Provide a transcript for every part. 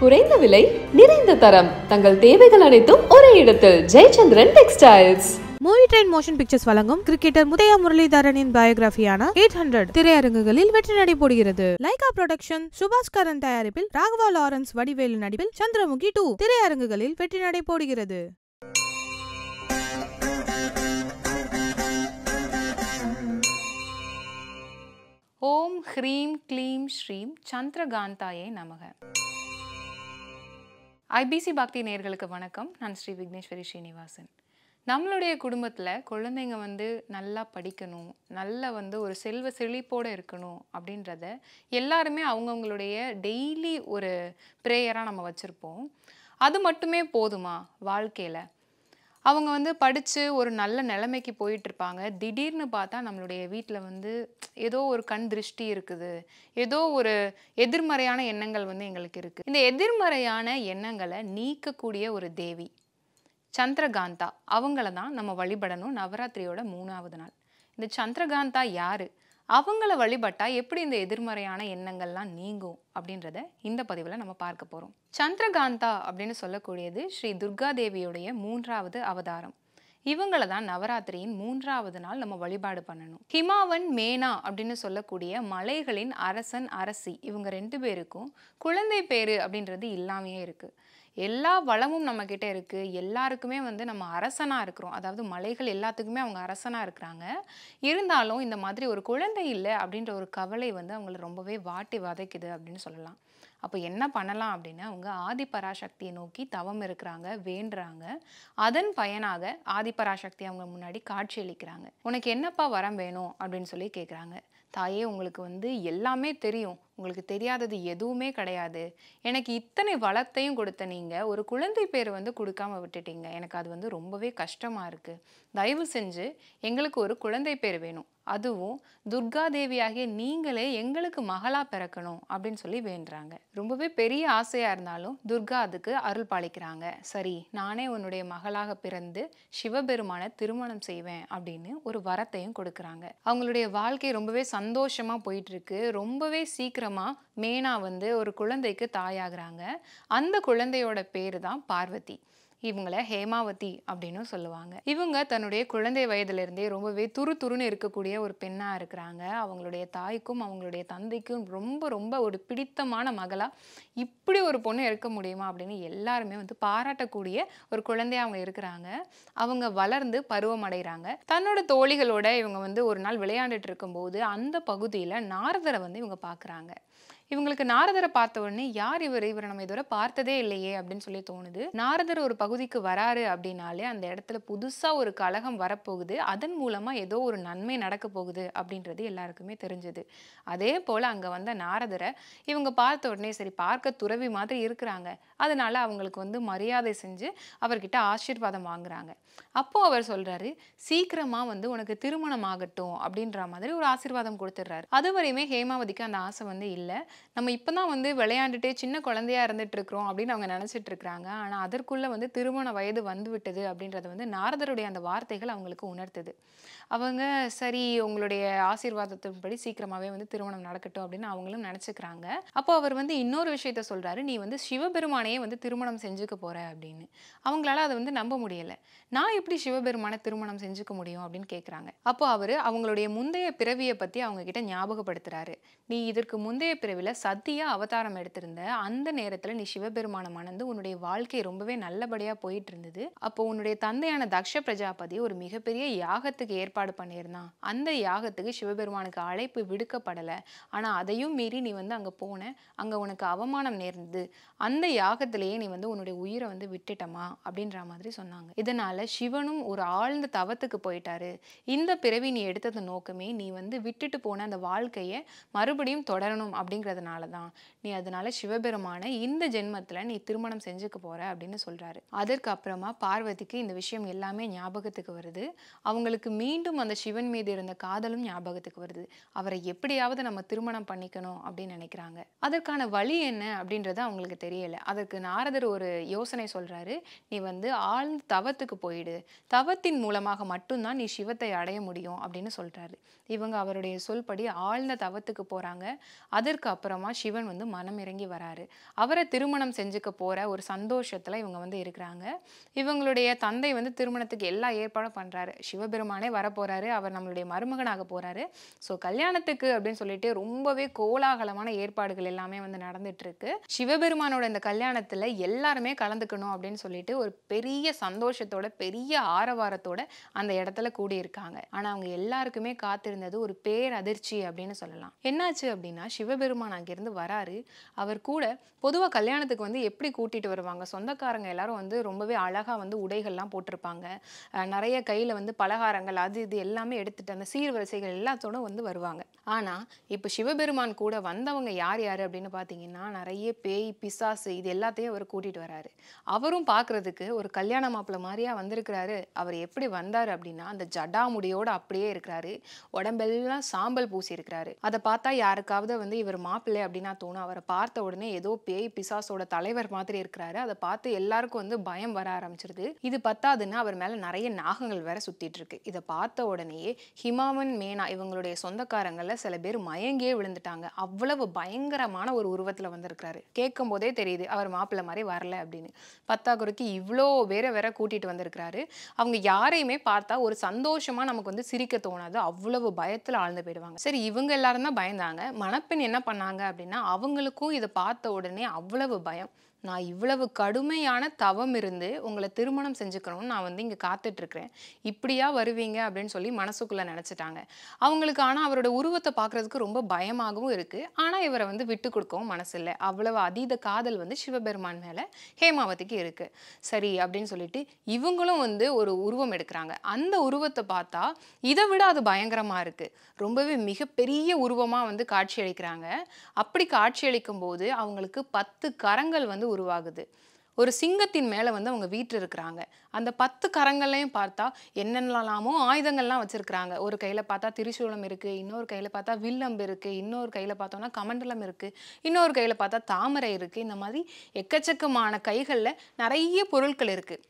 குறைந்த விலை நிறைந்த தரம் தங்கள் தேவைகள் அனைத்தும் ஒரே இடத்தில் Jayachandran textiles movie train motion pictures வழங்கும் கிரிக்கெட்டர் முதையா முரளிதரனின் பயோகிராஃபியான எயிட் ஹண்ட்ரட் திரையரங்குகளில் வெற்றி நடைபோடுகிறது லைகா ப்ரொடக்ஷன் சுபாஷ்கரன் தயாரிப்பில் ராகவா லாரன்ஸ் வடிவேலு நடிப்பில் சந்திரமுகி டூ திரையரங்குகளில் வெற்றி நடைபோடுகிறது ஓம் ஹ்ரீம் க்ளீம் ஸ்ரீம் சந்திரகாந்தாயே நமக ஐபிசி பக்தி நேர்களுக்கு வணக்கம் நான் ஸ்ரீ விக்னேஸ்வரி ஸ்ரீனிவாசன் நம்மளுடைய குடும்பத்தில் குழந்தைங்க வந்து நல்லா படிக்கணும் நல்லா வந்து ஒரு செல்வ செழிப்போடு இருக்கணும் அப்படின்றத எல்லாருமே அவங்கவுங்களுடைய டெய்லி ஒரு ப்ரேயராக நம்ம வச்சுருப்போம் அது மட்டுமே போதுமா வாழ்க்கையில் அவங்க வந்து படித்து ஒரு நல்ல நிலைமைக்கு போயிட்டுருப்பாங்க திடீர்னு பார்த்தா நம்மளுடைய வீட்டில் வந்து ஏதோ ஒரு கண் திருஷ்டி இருக்குது ஏதோ ஒரு எதிர்மறையான எண்ணங்கள் வந்து எங்களுக்கு இருக்குது இந்த எதிர்மறையான எண்ணங்களை நீக்கக்கூடிய ஒரு தேவி சந்திரகாந்தா அவங்கள தான் நம்ம வழிபடணும் நவராத்திரியோட மூணாவது நாள் இந்த சந்திரகாந்தா யார் அவங்கள வழிபட்டால் எப்படி இந்த எதிர்மறையான எண்ணங்கள்லாம் நீங்கும் அப்படின்றத இந்த பதிவில் நம்ம பார்க்க போகிறோம் சந்திரகாந்தா அப்படின்னு சொல்லக்கூடியது ஸ்ரீ துர்கா தேவியுடைய மூன்றாவது அவதாரம் இவங்களை தான் நவராத்திரியின் மூன்றாவது நாள் நம்ம வழிபாடு பண்ணணும் ஹிமாவன் மேனா அப்படின்னு சொல்லக்கூடிய மலைகளின் அரசன் அரசி இவங்க ரெண்டு பேருக்கும் குழந்தை பேரு அப்படின்றது இல்லாமையே இருக்குது எல்லா வளமும் நம்மக்கிட்ட இருக்குது எல்லாருக்குமே வந்து நம்ம அரசனாக இருக்கிறோம் அதாவது மலைகள் எல்லாத்துக்குமே அவங்க அரசனாக இருக்கிறாங்க இருந்தாலும் இந்த மாதிரி ஒரு குழந்தை இல்லை அப்படின்ற ஒரு கவலை வந்து அவங்கள ரொம்பவே வாட்டி வதைக்குது அப்படின்னு சொல்லலாம் அப்போ என்ன பண்ணலாம் அப்படின்னா அவங்க ஆதி பராசக்தியை நோக்கி தவம் இருக்கிறாங்க வேண்டுறாங்க அதன் பயனாக ஆதி பராசக்தி அவங்க முன்னாடி காட்சியளிக்கிறாங்க உனக்கு என்னப்பா வரம் வேணும் அப்படின்னு சொல்லி கேட்குறாங்க தாயே உங்களுக்கு வந்து எல்லாமே தெரியும் உங்களுக்கு தெரியாதது எதுவுமே கிடையாது எனக்கு இத்தனை வளத்தையும் கொடுத்த நீங்கள் ஒரு குழந்தை பேர் வந்து கொடுக்காம விட்டுட்டீங்க எனக்கு அது வந்து ரொம்பவே கஷ்டமாக இருக்குது தயவு செஞ்சு எங்களுக்கு ஒரு குழந்தை பேர் வேணும் அதுவும் துர்கா தேவியாகிய நீங்களே எங்களுக்கு மகளாக பிறக்கணும் அப்படின்னு சொல்லி வேண்டுறாங்க ரொம்பவே பெரிய ஆசையாக இருந்தாலும் துர்கா அதுக்கு அருள் பாலிக்கிறாங்க சரி நானே உன்னுடைய மகளாக பிறந்து சிவபெருமான திருமணம் செய்வேன் அப்படின்னு ஒரு வரத்தையும் கொடுக்குறாங்க அவங்களுடைய வாழ்க்கை ரொம்பவே சந்தோஷமாக போயிட்டுருக்கு ரொம்பவே சீக்கிரம் மூலமாக மேனா வந்து ஒரு குழந்தைக்கு தாயாகிறாங்க அந்த குழந்தையோட பேர் தான் பார்வதி இவங்களை ஹேமாவதி அப்படின்னு சொல்லுவாங்க இவங்க தன்னுடைய குழந்தை வயதிலிருந்தே ரொம்பவே துரு துருன்னு இருக்கக்கூடிய ஒரு பெண்ணாக இருக்கிறாங்க அவங்களுடைய தாய்க்கும் அவங்களுடைய தந்தைக்கும் ரொம்ப ரொம்ப ஒரு பிடித்தமான மகளாக இப்படி ஒரு பொண்ணு இருக்க முடியுமா அப்படின்னு எல்லாருமே வந்து பாராட்டக்கூடிய ஒரு குழந்தையாக அவங்க இருக்கிறாங்க அவங்க வளர்ந்து பருவம் அடைகிறாங்க தன்னோட தோழிகளோட இவங்க வந்து ஒரு நாள் விளையாண்டுட்டு இருக்கும்போது அந்த பகுதியில் நாரதரை வந்து இவங்க பார்க்குறாங்க இவங்களுக்கு நாரதரை பார்த்த உடனே யார் இவர் இவரை நம்ம இதோட பார்த்ததே இல்லையே அப்படின்னு சொல்லி தோணுது நாரதர் ஒரு பகுதிக்கு வராரு அப்படின்னாலே அந்த இடத்துல புதுசாக ஒரு கழகம் வரப்போகுது அதன் மூலமாக ஏதோ ஒரு நன்மை நடக்க போகுது அப்படின்றது எல்லாருக்குமே தெரிஞ்சது அதே போல் அங்கே வந்த நாரதரை இவங்க பார்த்த உடனே சரி பார்க்க துறவி மாதிரி இருக்கிறாங்க அதனால அவங்களுக்கு வந்து மரியாதை செஞ்சு அவர்கிட்ட ஆசீர்வாதம் வாங்குறாங்க அப்போது அவர் சொல்கிறாரு சீக்கிரமாக வந்து உனக்கு திருமணம் ஆகட்டும் அப்படின்ற மாதிரி ஒரு ஆசீர்வாதம் கொடுத்துட்றாரு அது வரையுமே ஹேமாவதிக்கு அந்த ஆசை வந்து இல்லை நம்ம இப்போ தான் வந்து விளையாண்டுட்டே சின்ன குழந்தையா இருந்துட்டு இருக்கிறோம் அப்படின்னு அவங்க நினச்சிட்டு இருக்கிறாங்க ஆனால் அதற்குள்ளே வந்து திருமண வயது வந்து விட்டது அப்படின்றத வந்து நாரதருடைய அந்த வார்த்தைகள் அவங்களுக்கு உணர்த்துது அவங்க சரி உங்களுடைய ஆசீர்வாதத்தின்படி சீக்கிரமாகவே வந்து திருமணம் நடக்கட்டும் அப்படின்னு அவங்களும் நினச்சிக்கிறாங்க அப்போ அவர் வந்து இன்னொரு விஷயத்த சொல்கிறாரு நீ வந்து சிவபெருமானையே வந்து திருமணம் செஞ்சுக்க போகிற அப்படின்னு அவங்களால அதை வந்து நம்ப முடியலை நான் எப்படி சிவபெருமானை திருமணம் செஞ்சுக்க முடியும் அப்படின்னு கேட்குறாங்க அப்போ அவர் அவங்களுடைய முந்தைய பிறவியை பற்றி அவங்க கிட்ட ஞாபகப்படுத்துகிறாரு நீ இதற்கு முந்தைய பிறவியில் சத்தியா அவதாரம் எடுத்திருந்த அந்த நேரத்தில் நீ சிவபெருமான மணந்து உன்னுடைய வாழ்க்கை ரொம்பவே நல்லபடியாக போயிட்டு இருந்தது அப்போ உன்னுடைய தந்தையான தக்ஷ பிரஜாபதி ஒரு மிகப்பெரிய யாகத்துக்கு ஏற்பாடு பண்ணியிருந்தான் அந்த யாகத்துக்கு சிவபெருமானுக்கு அழைப்பு விடுக்கப்படல ஆனால் அதையும் மீறி நீ வந்து அங்கே போன அங்கே உனக்கு அவமானம் நேர்ந்தது அந்த யாகத்திலேயே நீ வந்து உன்னுடைய உயிரை வந்து விட்டுட்டமா அப்படின்ற மாதிரி சொன்னாங்க இதனால சிவனும் ஒரு ஆழ்ந்த தவத்துக்கு போயிட்டாரு இந்த பிறவி நீ எடுத்தது நோக்கமே நீ வந்து விட்டுட்டு போன அந்த வாழ்க்கையை மறுபடியும் தொடரணும் அப்படிங்கிறத இருக்கிறதுனால தான் நீ அதனால சிவபெருமானை இந்த ஜென்மத்தில் நீ திருமணம் செஞ்சுக்க போகிற அப்படின்னு சொல்கிறாரு அதற்கு அப்புறமா பார்வதிக்கு இந்த விஷயம் எல்லாமே ஞாபகத்துக்கு வருது அவங்களுக்கு மீண்டும் அந்த சிவன் மீது இருந்த காதலும் ஞாபகத்துக்கு வருது அவரை எப்படியாவது நம்ம திருமணம் பண்ணிக்கணும் அப்படின்னு நினைக்கிறாங்க அதற்கான வழி என்ன அப்படின்றது அவங்களுக்கு தெரியலை அதற்கு நாரதர் ஒரு யோசனை சொல்கிறாரு நீ வந்து ஆழ்ந்த தவத்துக்கு போயிடு தவத்தின் மூலமாக மட்டும்தான் நீ சிவத்தை அடைய முடியும் அப்படின்னு சொல்கிறாரு இவங்க அவருடைய சொல்படி ஆழ்ந்த தவத்துக்கு போகிறாங்க அதற்கு அப்புறமா சிவன் வந்து மனம் இறங்கி வராரு அவரை திருமணம் செஞ்சுக்க போகிற ஒரு சந்தோஷத்தில் இவங்க வந்து இருக்கிறாங்க இவங்களுடைய தந்தை வந்து திருமணத்துக்கு எல்லா ஏற்பாடும் பண்ணுறாரு சிவபெருமானே வரப்போகிறாரு அவர் நம்மளுடைய மருமகனாக போகிறாரு ஸோ கல்யாணத்துக்கு அப்படின்னு சொல்லிட்டு ரொம்பவே கோலாகலமான ஏற்பாடுகள் எல்லாமே வந்து நடந்துட்டுருக்கு சிவபெருமானோட இந்த கல்யாணத்தில் எல்லாருமே கலந்துக்கணும் அப்படின்னு சொல்லிட்டு ஒரு பெரிய சந்தோஷத்தோட பெரிய ஆரவாரத்தோட அந்த இடத்துல கூடியிருக்காங்க ஆனால் அவங்க எல்லாருக்குமே காத்திருந்தது ஒரு பேரதிர்ச்சி அப்படின்னு சொல்லலாம் என்னாச்சு அப்படின்னா சிவபெருமான கதிரவன் அங்கேருந்து வராரு அவர் கூட பொதுவாக கல்யாணத்துக்கு வந்து எப்படி கூட்டிகிட்டு வருவாங்க சொந்தக்காரங்க எல்லாரும் வந்து ரொம்பவே அழகாக வந்து உடைகள்லாம் போட்டிருப்பாங்க நிறைய கையில் வந்து பலகாரங்கள் அது இது எல்லாமே எடுத்துகிட்டு அந்த சீர்வரிசைகள் எல்லாத்தோடும் வந்து வருவாங்க ஆனால் இப்போ சிவபெருமான் கூட வந்தவங்க யார் யார் அப்படின்னு பார்த்தீங்கன்னா நிறைய பேய் பிசாசு இது எல்லாத்தையும் அவர் கூட்டிகிட்டு வராரு அவரும் பார்க்குறதுக்கு ஒரு கல்யாண மாப்பிள்ள மாதிரியாக வந்திருக்கிறாரு அவர் எப்படி வந்தார் அப்படின்னா அந்த ஜடாமுடியோடு அப்படியே இருக்கிறாரு உடம்பெல்லாம் சாம்பல் பூசி இருக்கிறாரு அதை பார்த்தா யாருக்காவது வந்து இவர் மாப்பிள்ளை அப்படின்னா தோணும் அவரை பார்த்த உடனே ஏதோ பேய் பிசாசோட தலைவர் மாதிரி இருக்கிறாரு அதை பார்த்து எல்லாருக்கும் வந்து பயம் வர ஆரம்பிச்சிருது இது பத்தாதுன்னு அவர் மேலே நிறைய நாகங்கள் வேற சுற்றிட்டு இருக்கு இதை பார்த்த உடனேயே ஹிமாவன் மேனா இவங்களுடைய சொந்தக்காரங்களை சில பேர் மயங்கியே விழுந்துட்டாங்க அவ்வளவு பயங்கரமான ஒரு உருவத்தில் வந்திருக்கிறாரு கேட்கும் போதே தெரியுது அவர் மாப்பிள்ளை மாதிரி வரல அப்படின்னு பத்தாக்குறைக்கு இவ்வளோ பேரை வேற கூட்டிகிட்டு வந்திருக்கிறாரு அவங்க யாரையுமே பார்த்தா ஒரு சந்தோஷமாக நமக்கு வந்து சிரிக்க தோணாது அவ்வளவு பயத்தில் ஆழ்ந்து போயிடுவாங்க சரி இவங்க எல்லாரும் தான் பயந்தாங்க மணப்பெண் என்ன பண்ணாங்க அப்படின்னா அவங்களுக்கும் இதை பார்த்த உடனே அவ்வளவு பயம் நான் இவ்வளவு கடுமையான தவம் இருந்து உங்களை திருமணம் செஞ்சுக்கணும்னு நான் வந்து இங்கே காத்துட்ருக்கிறேன் இப்படியா வருவீங்க அப்படின்னு சொல்லி மனசுக்குள்ளே நினச்சிட்டாங்க அவங்களுக்கு ஆனால் அவரோட உருவத்தை பார்க்குறதுக்கு ரொம்ப பயமாகவும் இருக்குது ஆனால் இவரை வந்து விட்டு கொடுக்கவும் மனசில்லை அவ்வளவு அதீத காதல் வந்து சிவபெருமான் மேலே ஹேமாவதிக்கு இருக்குது சரி அப்படின்னு சொல்லிட்டு இவங்களும் வந்து ஒரு உருவம் எடுக்கிறாங்க அந்த உருவத்தை பார்த்தா இதை விட அது பயங்கரமாக இருக்குது ரொம்பவே மிகப்பெரிய உருவமாக வந்து காட்சியளிக்கிறாங்க அப்படி காட்சியளிக்கும் போது அவங்களுக்கு பத்து கரங்கள் வந்து உருவாகுது ஒரு சிங்கத்தின் மேலே வந்து அவங்க வீட்டு இருக்கிறாங்க அந்த பத்து கரங்கள்லையும் பார்த்தா என்னென்னலாமோ ஆயுதங்கள்லாம் வச்சுருக்கிறாங்க ஒரு கையில் பார்த்தா திரிசூலம் இருக்குது இன்னொரு கையில் பார்த்தா வில்லம்பு இருக்குது இன்னொரு கையில் பார்த்தோன்னா கமண்டலம் இருக்குது இன்னொரு கையில் பார்த்தா தாமரை இருக்குது இந்த மாதிரி எக்கச்சக்கமான கைகளில் நிறைய பொருட்கள் இருக்குது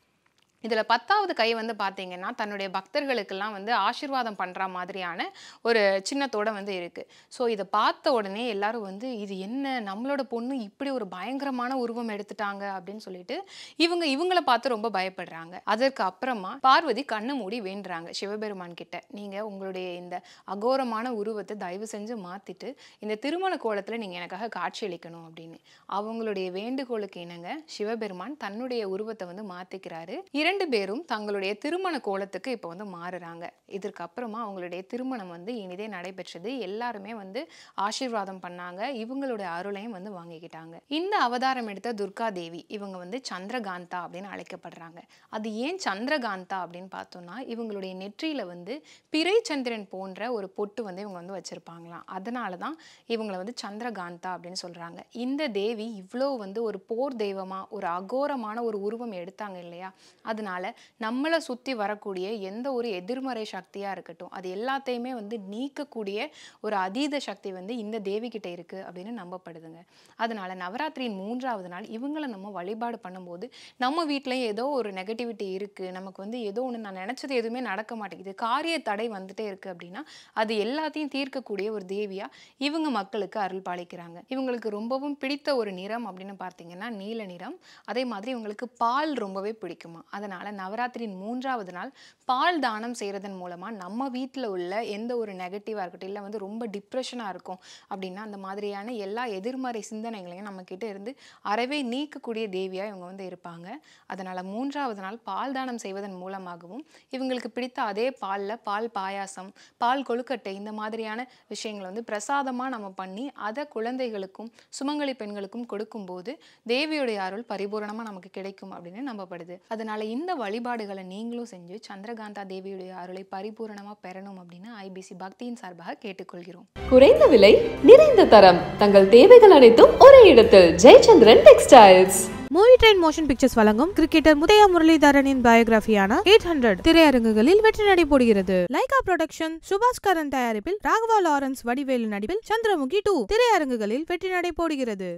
இதில் பத்தாவது கை வந்து பார்த்தீங்கன்னா தன்னுடைய பக்தர்களுக்கெல்லாம் வந்து ஆசிர்வாதம் பண்ணுற மாதிரியான ஒரு சின்னத்தோடு வந்து இருக்குது ஸோ இதை பார்த்த உடனே எல்லாரும் வந்து இது என்ன நம்மளோட பொண்ணு இப்படி ஒரு பயங்கரமான உருவம் எடுத்துட்டாங்க அப்படின்னு சொல்லிட்டு இவங்க இவங்களை பார்த்து ரொம்ப பயப்படுறாங்க அதற்கு அப்புறமா பார்வதி கண்ணை மூடி வேண்டுறாங்க சிவபெருமான் கிட்ட நீங்கள் உங்களுடைய இந்த அகோரமான உருவத்தை தயவு செஞ்சு மாற்றிட்டு இந்த திருமண கோலத்தில் நீங்கள் எனக்காக காட்சியளிக்கணும் அப்படின்னு அவங்களுடைய வேண்டுகோளுக்கு இணங்க சிவபெருமான் தன்னுடைய உருவத்தை வந்து மாற்றிக்கிறாரு இரு இரண்டு பேரும் தங்களுடைய திருமண கோலத்துக்கு இப்போ வந்து மாறுறாங்க இதற்கப்புறமா அவங்களுடைய திருமணம் வந்து இனிதே நடைபெற்றது எல்லாருமே வந்து ஆசீர்வாதம் பண்ணாங்க இவங்களுடைய அருளையும் வந்து வாங்கிக்கிட்டாங்க இந்த அவதாரம் எடுத்த துர்கா தேவி இவங்க வந்து சந்திரகாந்தா அப்படின்னு அழைக்கப்படுறாங்க அது ஏன் சந்திரகாந்தா அப்படின்னு பார்த்தோம்னா இவங்களுடைய நெற்றியில் வந்து பிறை சந்திரன் போன்ற ஒரு பொட்டு வந்து இவங்க வந்து வச்சுருப்பாங்களாம் அதனால தான் இவங்களை வந்து சந்திரகாந்தா அப்படின்னு சொல்கிறாங்க இந்த தேவி இவ்வளோ வந்து ஒரு போர் தெய்வமாக ஒரு அகோரமான ஒரு உருவம் எடுத்தாங்க இல்லையா அது அதனால நம்மளை சுற்றி வரக்கூடிய எந்த ஒரு எதிர்மறை சக்தியாக இருக்கட்டும் அது எல்லாத்தையுமே வந்து நீக்கக்கூடிய ஒரு அதீத சக்தி வந்து இந்த தேவிக்கிட்ட இருக்குது அப்படின்னு நம்பப்படுதுங்க அதனால் நவராத்திரியின் மூன்றாவது நாள் இவங்களை நம்ம வழிபாடு பண்ணும்போது நம்ம வீட்லேயும் ஏதோ ஒரு நெகட்டிவிட்டி இருக்குது நமக்கு வந்து ஏதோ ஒன்று நான் நினச்சது எதுவுமே நடக்க மாட்டேங்குது காரிய தடை வந்துட்டே இருக்குது அப்படின்னா அது எல்லாத்தையும் தீர்க்கக்கூடிய ஒரு தேவியாக இவங்க மக்களுக்கு அருள் பாலிக்கிறாங்க இவங்களுக்கு ரொம்பவும் பிடித்த ஒரு நிறம் அப்படின்னு பார்த்தீங்கன்னா நீல நிறம் அதே மாதிரி இவங்களுக்கு பால் ரொம்பவே பிடிக்குமா அதனால் இருக்கிறதுனால நவராத்திரியின் மூன்றாவது நாள் பால் தானம் செய்கிறதன் மூலமாக நம்ம வீட்டில் உள்ள எந்த ஒரு நெகட்டிவாக இருக்கட்டும் இல்லை வந்து ரொம்ப டிப்ரெஷனாக இருக்கும் அப்படின்னா அந்த மாதிரியான எல்லா எதிர்மறை சிந்தனைகளையும் நம்மக்கிட்ட இருந்து அறவே நீக்கக்கூடிய தேவியாக இவங்க வந்து இருப்பாங்க அதனால் மூன்றாவது நாள் பால் தானம் செய்வதன் மூலமாகவும் இவங்களுக்கு பிடித்த அதே பாலில் பால் பாயாசம் பால் கொழுக்கட்டை இந்த மாதிரியான விஷயங்களை வந்து பிரசாதமாக நம்ம பண்ணி அதை குழந்தைகளுக்கும் சுமங்கலி பெண்களுக்கும் கொடுக்கும்போது தேவியுடைய அருள் பரிபூரணமாக நமக்கு கிடைக்கும் அப்படின்னு நம்பப்படுது அதனால இந்த வழிபாடுகளை நீங்களும் செஞ்சு சந்திரகாந்தா தேவியுடைய அருளை பரிபூரணமாக பெறணும் அப்படின்னு ஐபிசி பக்தியின் சார்பாக கேட்டுக்கொள்கிறோம் குறைந்த விலை நிறைந்த தரம் தங்கள் தேவைகள் அனைத்தும் ஒரே இடத்தில் Jayachandran textiles movie train motion pictures வழங்கும் கிரிக்கெட்டர் முதையா முரளிதரனின் பயோகிராஃபியான எயிட் ஹண்ட்ரட் திரையரங்குகளில் வெற்றி நடைபோடுகிறது லைகா ப்ரொடக்ஷன் சுபாஷ் கரன் தயாரிப்பில் ராகவா லாரன்ஸ் வடிவேலு நடிப்பில் சந்திரமுகி டூ திரையரங்குகளில் வெற்றி நடைபோடுகிறது